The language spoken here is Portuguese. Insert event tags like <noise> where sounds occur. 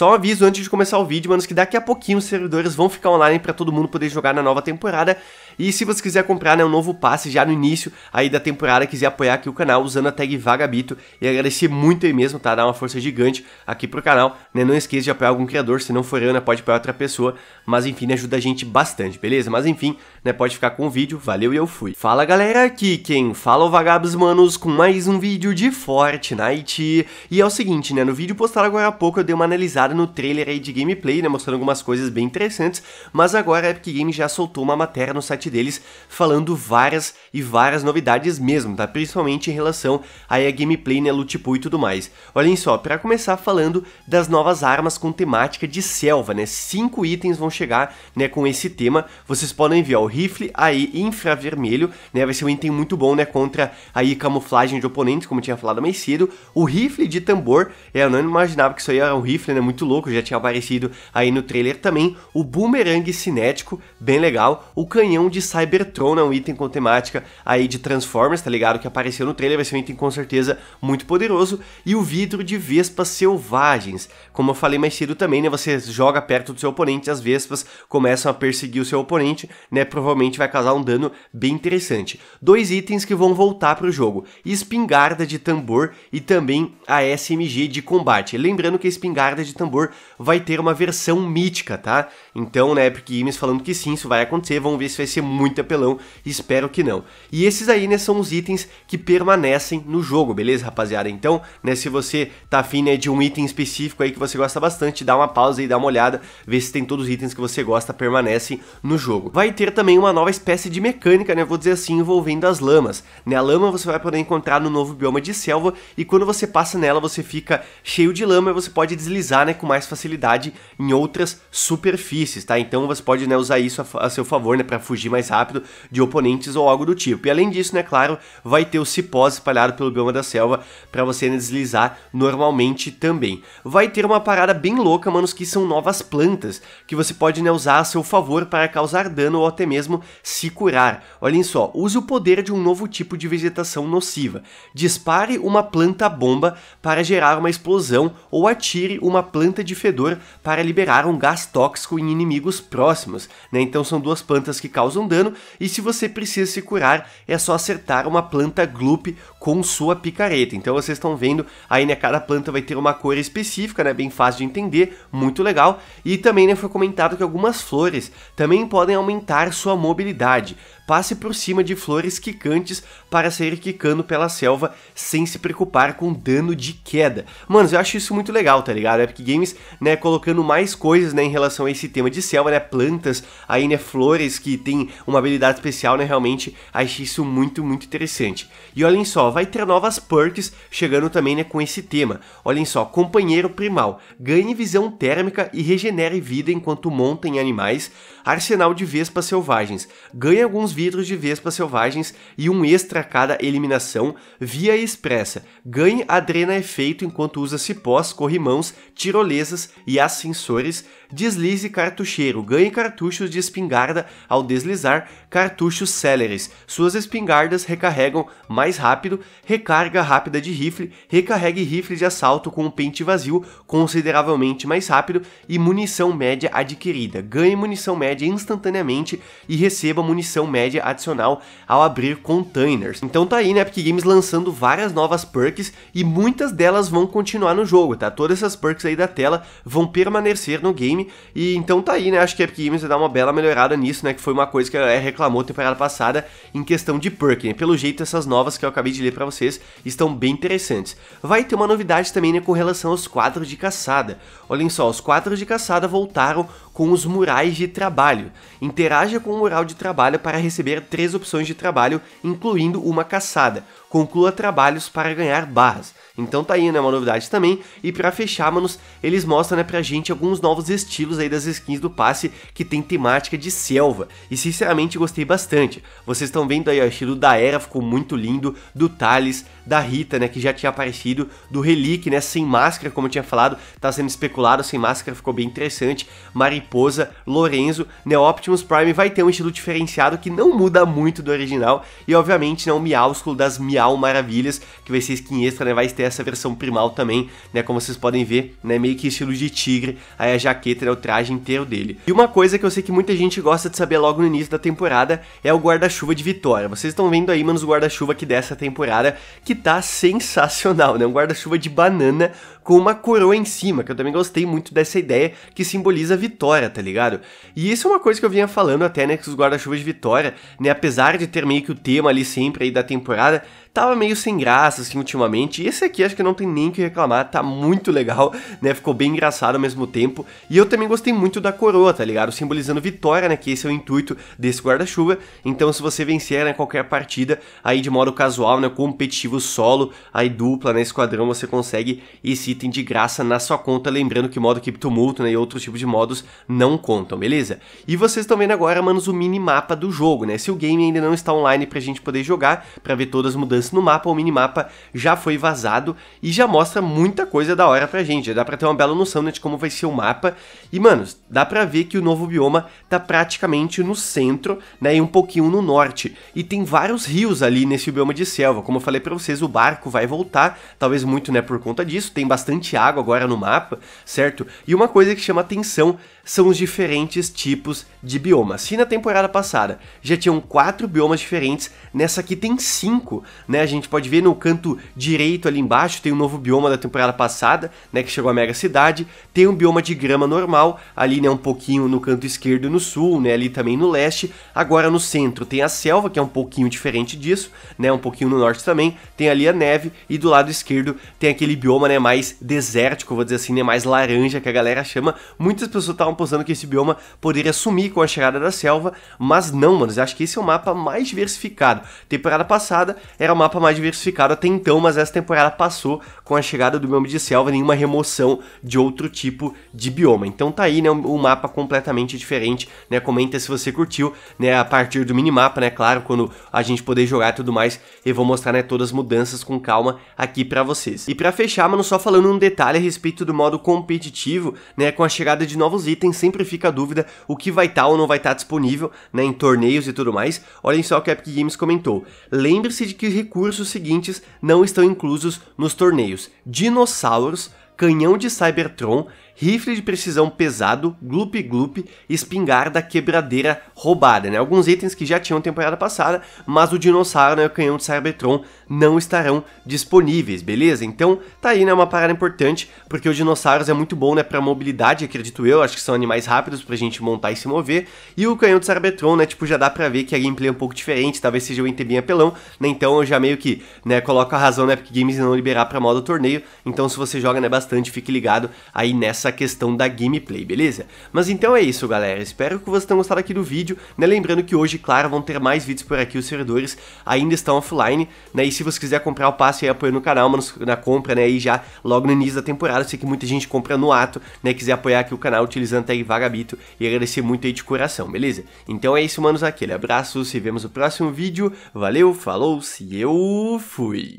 Só um aviso antes de começar o vídeo, manos, que daqui a pouquinho os servidores vão ficar online para todo mundo poder jogar na nova temporada. E se você quiser comprar né, um novo passe já no início aí da temporada, quiser apoiar aqui o canal usando a tag Vagabito e agradecer muito aí mesmo, tá? Dar uma força gigante aqui pro canal, né? Não esqueça de apoiar algum criador, se não for eu, né, pode apoiar outra pessoa, mas enfim, né, ajuda a gente bastante, beleza? Mas enfim, né, pode ficar com o vídeo, valeu e eu fui. Fala galera, aqui quem fala é o Vagabos Manos com mais um vídeo de Fortnite. E é o seguinte, né, no vídeo postado agora há pouco eu dei uma analisada no trailer aí de gameplay, né, mostrando algumas coisas bem interessantes, mas agora a Epic Games já soltou uma matéria no site deles falando várias e várias novidades mesmo, tá? Principalmente em relação aí a gameplay, né, loot pool e tudo mais. Olhem só, para começar falando das novas armas com temática de selva, né? Cinco itens vão chegar, né, com esse tema. Vocês podem ver, ó, o rifle aí infravermelho, né, vai ser um item muito bom, né, contra aí camuflagem de oponentes, como tinha falado mais cedo. O rifle de tambor, é, eu não imaginava que isso aí era um rifle, né, muito louco, já tinha aparecido aí no trailer também. O boomerang cinético, bem legal. O canhão de de Cybertron, né? Um item com temática aí de Transformers, tá ligado? Que apareceu no trailer, vai ser um item com certeza muito poderoso. E o vidro de Vespas Selvagens. Como eu falei mais cedo também, né? Você joga perto do seu oponente, as Vespas começam a perseguir o seu oponente, né? Provavelmente vai causar um dano bem interessante. Dois itens que vão voltar para o jogo. Espingarda de tambor e também a SMG de combate. Lembrando que a espingarda de tambor vai ter uma versão mítica, tá? Então, né, Epic Games falando que sim, isso vai acontecer, vamos ver se vai ser ser muito apelão, espero que não. E esses aí, né, são os itens que permanecem no jogo, beleza, rapaziada? Então, né, se você tá afim né, de um item específico aí que você gosta bastante, dá uma pausa e dá uma olhada, vê se tem todos os itens que você gosta permanecem no jogo. Vai ter também uma nova espécie de mecânica, né, vou dizer assim, envolvendo as lamas. Né, a lama você vai poder encontrar no novo bioma de selva e quando você passa nela você fica cheio de lama e você pode deslizar, né, com mais facilidade em outras superfícies, tá? Então você pode, né, usar isso a, a seu favor, né, para fugir mais rápido de oponentes ou algo do tipo. E além disso, né, claro, vai ter o cipós espalhado pelo bioma da selva para você né, deslizar normalmente também. Vai ter uma parada bem louca, manos, que são novas plantas que você pode né, usar a seu favor para causar dano ou até mesmo se curar. Olhem só, use o poder de um novo tipo de vegetação nociva. Dispare uma planta bomba para gerar uma explosão ou atire uma planta de fedor para liberar um gás tóxico em inimigos próximos. Né? Então são duas plantas que causam um dano, e se você precisa se curar, é só acertar uma planta gloop com sua picareta. Então vocês estão vendo aí, né, cada planta vai ter uma cor específica, né, bem fácil de entender, muito legal. E também, né, foi comentado que algumas flores também podem aumentar sua mobilidade passe por cima de flores quicantes para sair quicando pela selva sem se preocupar com dano de queda. Mano, eu acho isso muito legal, tá ligado? Epic Games, né, colocando mais coisas, né, em relação a esse tema de selva, né, plantas, aí, né, flores que tem uma habilidade especial, né, realmente acho isso muito, muito interessante. E olhem só, vai ter novas perks chegando também, né, com esse tema. Olhem só, companheiro primal, ganhe visão térmica e regenere vida enquanto monta em animais, arsenal de vespas selvagens, ganhe alguns vidros de vespas selvagens e um extra a cada eliminação via expressa. Ganhe adrena efeito enquanto usa cipós, corrimãos, tirolesas e ascensores deslize cartucheiro, ganhe cartuchos de espingarda ao deslizar cartuchos céleres. Suas espingardas recarregam mais rápido, recarga rápida de rifle, recarregue rifle de assalto com um pente vazio consideravelmente mais rápido e munição média adquirida. Ganhe munição média instantaneamente e receba munição média adicional ao abrir containers. Então tá aí, né, Epic Games lançando várias novas perks e muitas delas vão continuar no jogo, tá? Todas essas perks aí da tela vão permanecer no game time. E então tá aí, né? Acho que a Epic Games vai dar uma bela melhorada nisso, né? Que foi uma coisa que a reclamou temporada passada em questão de perk, né? Pelo jeito, essas novas que eu acabei de ler para vocês estão bem interessantes. Vai ter uma novidade também, né? Com relação aos quadros de caçada. Olhem só, os quadros de caçada voltaram com os murais de trabalho. Interaja com o mural de trabalho para receber três opções de trabalho, incluindo uma caçada conclua trabalhos para ganhar barras. Então tá aí, né, uma novidade também. E para fechar, manos, eles mostram né, pra gente alguns novos estilos aí das skins do passe que tem temática de selva. E sinceramente gostei bastante. Vocês estão vendo aí o estilo da Era, ficou muito lindo, do Thales, da Rita, né, que já tinha aparecido, do Relic, né, sem máscara, como eu tinha falado, tá sendo especulado, sem máscara ficou bem interessante, Mariposa, Lorenzo, né, Optimus Prime vai ter um estilo diferenciado que não muda muito do original e obviamente, né, o um das miásculas Real Maravilhas, que vai ser skin extra, né? Vai ter essa versão primal também, né? Como vocês podem ver, né? Meio que estilo de tigre, aí a jaqueta, né? O traje inteiro dele. E uma coisa que eu sei que muita gente gosta de saber logo no início da temporada é o guarda-chuva de Vitória. Vocês estão vendo aí, mano, o guarda-chuva aqui dessa temporada, que tá <laughs> sensacional, né? Um guarda-chuva de banana com uma coroa em cima, que eu também gostei muito dessa ideia que simboliza vitória, tá ligado? E isso é uma coisa que eu vinha falando até, né, que os guarda-chuvas de vitória, né, apesar de ter meio que o tema ali sempre aí da temporada, tava meio sem graça, assim, ultimamente. E esse aqui acho que não tem nem o que reclamar, tá muito legal, <laughs> né? Ficou bem engraçado ao mesmo tempo. E eu também gostei muito da coroa, tá ligado? Simbolizando vitória, né? Que esse é o intuito desse guarda-chuva. Então, se você vencer né, qualquer partida aí de modo casual, né? Competitivo solo, aí dupla, né? Esquadrão, você consegue esse item de graça na sua conta, lembrando que modo Keep Tumulto né, e outros tipos de modos não contam, beleza? E vocês estão vendo agora, manos, o minimapa do jogo, né? Se o game ainda não está online pra gente poder jogar, pra ver todas as mudanças no mapa, o minimapa já foi vazado e já mostra muita coisa da hora pra gente, já dá pra ter uma bela noção né, de como vai ser o mapa. E, manos, dá pra ver que o novo bioma tá praticamente no centro, né, e um pouquinho no norte. E tem vários rios ali nesse bioma de selva, como eu falei pra vocês, o barco vai voltar, talvez muito, né, por conta disso, tem bastante bastante água agora no mapa, certo? E uma coisa que chama atenção são os diferentes tipos de biomas. Se na temporada passada já tinham quatro biomas diferentes, nessa aqui tem cinco, né? A gente pode ver no canto direito ali embaixo tem um novo bioma da temporada passada, né, que chegou a mega cidade, tem um bioma de grama normal ali, né, um pouquinho no canto esquerdo no sul, né, ali também no leste. Agora no centro tem a selva, que é um pouquinho diferente disso, né, um pouquinho no norte também, tem ali a neve e do lado esquerdo tem aquele bioma, né, mais desértico, vou dizer assim, né, mais laranja que a galera chama. Muitas pessoas estavam apostando que esse bioma poderia sumir com a chegada da selva, mas não, mano. acho que esse é o mapa mais diversificado. Temporada passada era o mapa mais diversificado até então, mas essa temporada passou com a chegada do bioma de selva, nenhuma remoção de outro tipo de bioma. Então tá aí, né, o mapa completamente diferente, né? Comenta se você curtiu, né, a partir do minimapa, né, claro, quando a gente poder jogar e tudo mais, eu vou mostrar, né, todas as mudanças com calma aqui para vocês. E para fechar, mano, só falando um detalhe a respeito do modo competitivo, né, com a chegada de novos itens sempre fica a dúvida o que vai estar tá ou não vai estar tá disponível né, em torneios e tudo mais. Olhem só o que a Epic Games comentou. Lembre-se de que recursos seguintes não estão inclusos nos torneios: dinossauros, canhão de Cybertron rifle de precisão pesado, gloop gloop, espingarda quebradeira roubada, né? Alguns itens que já tinham temporada passada, mas o dinossauro né, e o canhão de Cybertron não estarão disponíveis, beleza? Então tá aí, né, uma parada importante, porque o dinossauros é muito bom, né, pra mobilidade, acredito eu, acho que são animais rápidos pra gente montar e se mover, e o canhão de Cybertron, né, tipo, já dá pra ver que a gameplay é um pouco diferente, talvez seja o item bem apelão, né, então eu já meio que, né, coloco a razão né, porque Games não liberar pra modo torneio, então se você joga, né, bastante, fique ligado aí nessa essa questão da gameplay, beleza? Mas então é isso, galera. Espero que vocês tenham gostado aqui do vídeo. Né? Lembrando que hoje, claro, vão ter mais vídeos por aqui. Os servidores ainda estão offline, né? E se você quiser comprar o passe e apoio no canal, mano, na compra, né? E já logo no início da temporada. Eu sei que muita gente compra no ato, né? Quiser apoiar aqui o canal utilizando a tag Vagabito. E agradecer muito aí de coração, beleza? Então é isso, manos. Aquele abraço. Se vemos no próximo vídeo. Valeu, falou, se eu fui.